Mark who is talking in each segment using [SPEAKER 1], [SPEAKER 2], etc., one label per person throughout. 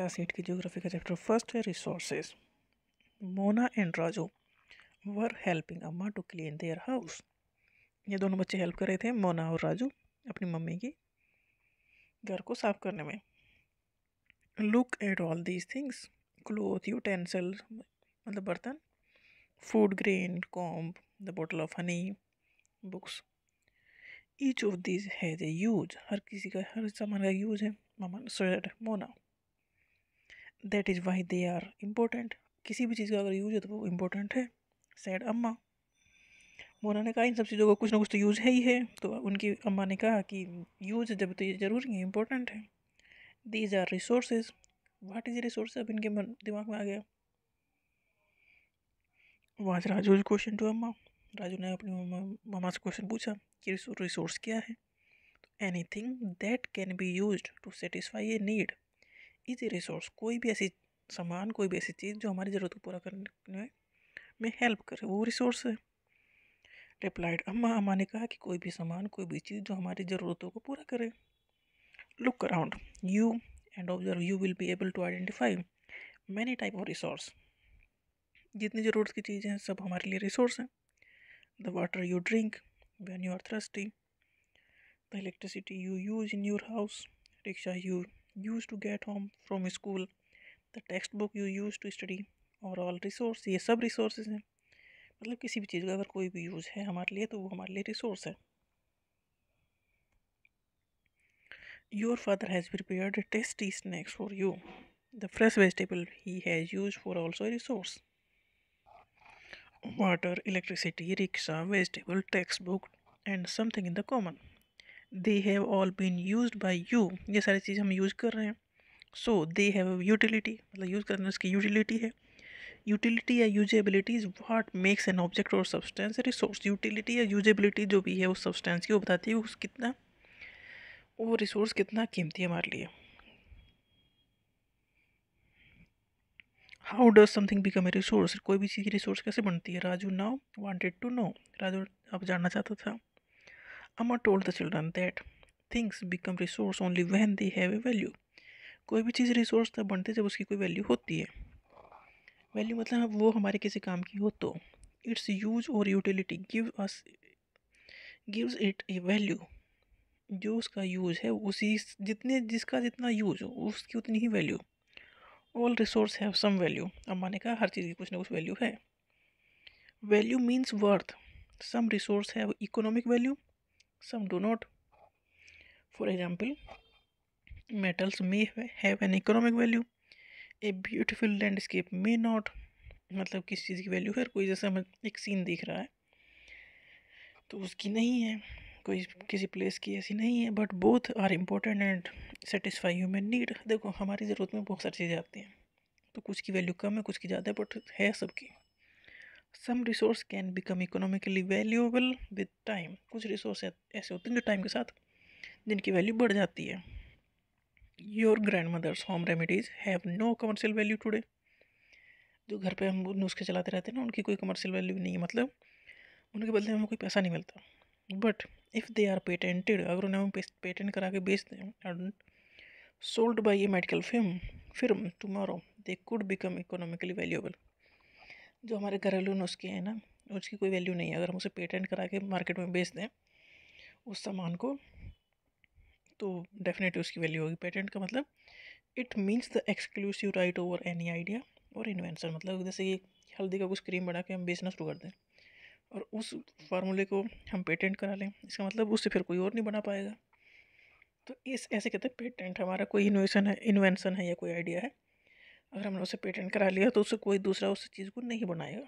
[SPEAKER 1] Class eight की geography का chapter first है resources Mona and Raju were helping Amma to clean their house ये दोनों बच्चे हेल्प कर रहे थे मोना और राजू अपनी मम्मी की घर को साफ करने में look at all these things cloth utensil मतलब बर्तन food grain comb the bottle of honey books each of these has a use हर किसी का हर सामान का यूज है mama said Mona that is why they are important किसी भी चीज़ का अगर यूज है तो वो इम्पोर्टेंट है सैड अम्मा मोना ने कहा इन सब चीज़ों का कुछ ना कुछ तो यूज़ है ही है तो उनकी अम्मा ने कहा कि यूज़ जब तो ये ज़रूरी है इम्पोर्टेंट है these are resources what is resource अब इनके मन दिमाग में आ गया वाज राजू क्वेश्चन टू अम्मा राजू ने अपनी मामा से क्वेश्चन पूछा कि रिसोर्स क्या है anything that can be use to satisfy a need इजी रिसोर्स कोई भी ऐसी सामान कोई भी ऐसी चीज़ जो हमारी ज़रूरत को पूरा करने में हेल्प करे वो रिसोर्स है रिप्लाइड अम्मा अम्मा ने कहा कि कोई भी सामान कोई भी चीज़ जो हमारी ज़रूरतों को पूरा करे look around you and observe you will be able to identify many type of resource जितनी ज़रूरत की चीज़ें हैं सब हमारे लिए रिसोर्स हैं the water you drink when you are thirsty the electricity you use in your house rickshaw you use to get home from school the textbook you use to study और all resource ये सब resources हैं मतलब किसी भी चीज़ का अगर कोई भी यूज़ है हमारे लिए तो वो हमारे लिए रिसोर्स है your father has prepared tasty snacks for you the fresh vegetable he has use for also resource water electricity rickshaw vegetable textbook and something in the common they have all been use by you ये सारी चीज़ हम use कर रहे हैं so they have utility मतलब use करने उसकी यूटिलिटी है यूटिलिटी या usability is what makes an object और सब्सटेंस रिसोर्स यूटिलिटी या यूजेबिलिटी जो भी है उस सब्सटेंस की वो बताती है उस कितना वो रिसोर्स कितना कीमती है हमारे लिए how does something become a resource कोई भी चीज़ रिसोर्स कैसे बनती है Raju now wanted to know Raju अब जानना चाहता था Amma told the children that things become resource only when they have a value कोई भी चीज़ रिसोर्स तब बनती है जब उसकी कोई वैल्यू होती है वैल्यू मतलब वो हमारे किसी काम की हो तो इट्स यूज और utility give us gives it a value जो उसका यूज है उसी जितने जिसका जितना यूज हो उसकी उतनी ही value all resource have some value Amma ने कहा हर चीज़ की कुछ ना कुछ वैल्यू है value means worth some resource have economic value some do not for example metals may have an economic value a beautiful landscape may not मतलब किस चीज़ की वैल्यू है कोई जैसे हमें एक सीन दिख रहा है तो उसकी नहीं है कोई किसी प्लेस की ऐसी नहीं है but both are important and satisfy human need देखो हमारी ज़रूरत में बहुत सारी चीज़ें आती हैं तो कुछ की वैल्यू कम है कुछ की ज़्यादा है बट है सबकी some resource can become economically valuable with time कुछ रिसोर्स ऐसे होते हैं जो टाइम के साथ जिनकी वैल्यू बढ़ जाती है your grandmother's home remedies have no commercial value today जो घर पर हम नुस्खे चलाते रहते हैं ना उनकी कोई कमर्शियल वैल्यू नहीं है मतलब उनके बदले हमें कोई पैसा नहीं मिलता but if they are patented अगर उन्हें हम पेटेंट करा के बेचते हैं and sold by a medical firm फिर tomorrow they could become economically valuable जो हमारे घरेलू नुस्खे हैं ना उसकी कोई वैल्यू नहीं है अगर हम उसे पेटेंट करा के मार्केट में बेच दें उस सामान को तो डेफिनेटली उसकी वैल्यू होगी पेटेंट का मतलब it means the exclusive right over any idea और इन्वेंशन मतलब जैसे कि हल्दी का कुछ क्रीम बना के हम बेचना शुरू कर दें और उस फार्मूले को हम पेटेंट करा लें इसका मतलब उससे फिर कोई और नहीं बना पाएगा तो इस ऐसे कहते हैं पेटेंट हमारा कोई इनोवेशन है इन्वेंशन है या कोई आइडिया है अगर हमने उसे पेटेंट करा लिया तो उसे कोई दूसरा उस चीज़ को नहीं बनाएगा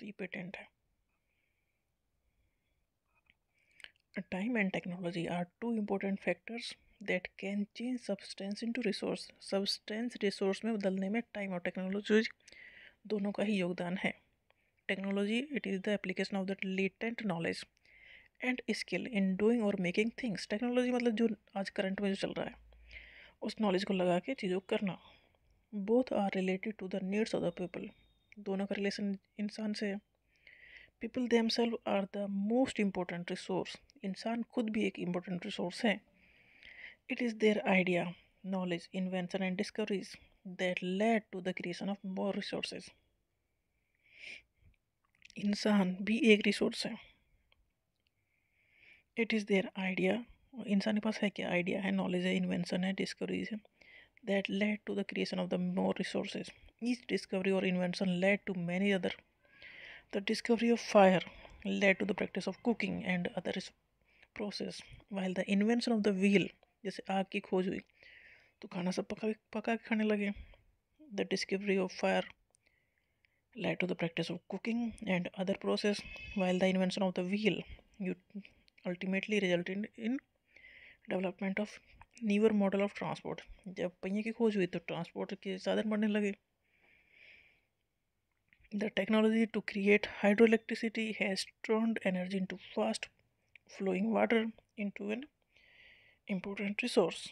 [SPEAKER 1] तो ये पेटेंट है time and technology are two important factors that can change substance into resource substance resource में बदलने में टाइम और टेक्नोलॉजी दोनों का ही योगदान है technology it is the application of that latent knowledge and skill in doing और मेकिंग थिंग्स टेक्नोलॉजी मतलब जो आज करंट में जो चल रहा है उस नॉलेज को लगा के चीज़ों को करना both are related to the needs of the people दोनों का रिलेशन इंसान से है people themselves are the most important resource इंसान खुद भी एक इम्पोर्टेंट रिसोर्स है it is their idea knowledge invention and discoveries that led to the creation of more resources इंसान भी एक रिसोर्स है इट इज़ देयर आइडिया इंसान के पास है क्या आइडिया है नॉलेज है इन्वेंशन है डिस्कवरीज है that led to the creation of the more resources. Each discovery or invention led to many other. The discovery of fire led to the practice of cooking and other process, while the invention of the wheel, जैसे आग की खोज हुई तो खाना सब पका पका के खाने लगे The discovery of fire led to the practice of cooking and other process while the invention of the wheel ultimately resulted in development of newer model of transport जब पहिए की खोज हुई तो ट्रांसपोर्ट के साधन बढ़ने लगे the technology to create hydro electricity has turned energy into fast flowing water into an important resource